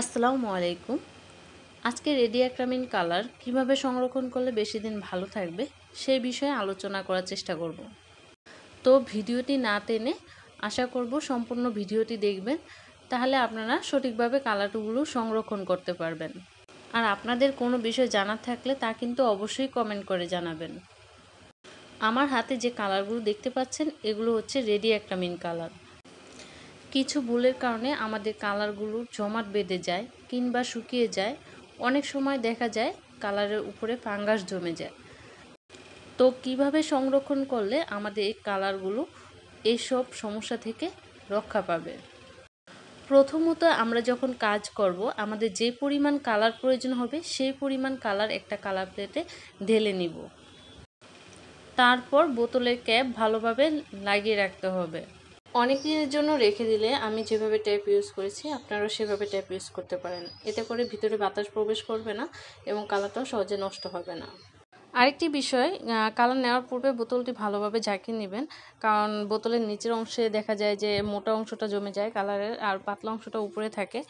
আসসালামু আলাইকুম আজকে রেডিয়াক্রামিন কালার কিভাবে সংরক্ষণ করলে বেশি দিন ভালো থাকবে সেই বিষয়ে আলোচনা করার চেষ্টা করব তো ভিডিওটি না টেনে আশা করব সম্পূর্ণ ভিডিওটি দেখবেন তাহলে আপনারা সঠিকভাবে কালারটুগুলো সংরক্ষণ করতে পারবেন আর আপনাদের কোনো বিষয় জানার থাকলে তা কিন্তু অবশ্যই কমেন্ট করে জানাবেন আমার হাতে যে কালারগুলো দেখতে পাচ্ছেন এগুলো হচ্ছে রেডিয়াক্রামিন কালার কিছু ভুলের কারণে আমাদের কালারগুলো জমাট বেঁধে যায় কিংবা শুকিয়ে যায় অনেক সময় দেখা যায় কালারের উপরে ফাঙ্গাস জমে যায় তো কিভাবে সংরক্ষণ করলে আমাদের এই কালারগুলো এইসব সমস্যা থেকে রক্ষা পাবে প্রথমত আমরা যখন কাজ করব আমাদের যে পরিমাণ কালার প্রয়োজন হবে সেই পরিমাণ কালার একটা কালার প্লেটে ঢেলে নিব তারপর বোতলের ক্যাপ ভালোভাবে লাগিয়ে রাখতে হবে অনেক দিনের জন্য রেখে দিলে আমি যেভাবে ট্যাপ ইউজ করেছি আপনারাও সেভাবে ট্যাপ ইউজ করতে পারেন এতে করে ভিতরে বাতাস প্রবেশ করবে না এবং কালারটাও সহজে নষ্ট হবে না আরেকটি বিষয় কালার নেওয়ার পূর্বে বোতলটি ভালোভাবে ঝাঁকিয়ে নেবেন কারণ বোতলের নিচের অংশে দেখা যায় যে মোটা অংশটা জমে যায় কালারের আর পাতলা অংশটা উপরে থাকে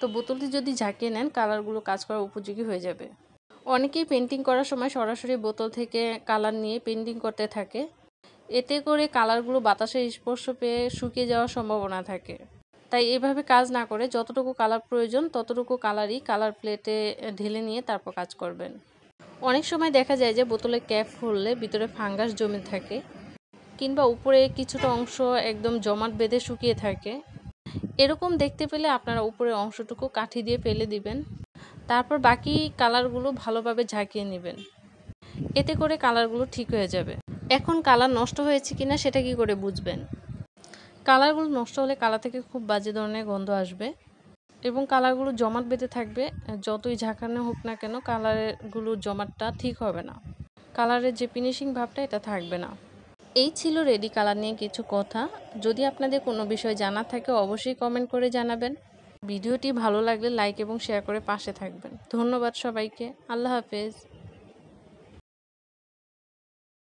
তো বোতলটি যদি ঝাঁকিয়ে নেন কালারগুলো কাজ করার উপযোগী হয়ে যাবে অনেকেই পেন্টিং করার সময় সরাসরি বোতল থেকে কালার নিয়ে পেন্টিং করতে থাকে এতে করে কালারগুলো বাতাসের স্পর্শ পেয়ে শুকিয়ে যাওয়ার সম্ভাবনা থাকে তাই এভাবে কাজ না করে যতটুকু কালার প্রয়োজন ততটুকু কালারই কালার প্লেটে ঢেলে নিয়ে তারপর কাজ করবেন অনেক সময় দেখা যায় যে বোতলে ক্যাপ খুললে ভিতরে ফাঙ্গাস জমে থাকে কিংবা উপরে কিছুটা অংশ একদম জমাট বেঁধে শুকিয়ে থাকে এরকম দেখতে পেলে আপনারা উপরের অংশটুকু কাঠি দিয়ে ফেলে দিবেন তারপর বাকি কালারগুলো ভালোভাবে ঝাঁকিয়ে নেবেন এতে করে কালারগুলো ঠিক হয়ে যাবে এখন কালার নষ্ট হয়েছে কিনা সেটা কি করে বুঝবেন কালারগুলো নষ্ট হলে কালা থেকে খুব বাজে ধরনের গন্ধ আসবে এবং কালারগুলো জমাট বেঁধে থাকবে যতই ঝাঁকানো হোক না কেন কালারগুলোর জমাটটা ঠিক হবে না কালারের যে ফিনিশিং ভাবটা এটা থাকবে না এই ছিল রেডি কালার নিয়ে কিছু কথা যদি আপনাদের কোনো বিষয় জানা থাকে অবশ্যই কমেন্ট করে জানাবেন ভিডিওটি ভালো লাগলে লাইক এবং শেয়ার করে পাশে থাকবেন ধন্যবাদ সবাইকে আল্লাহ হাফেজ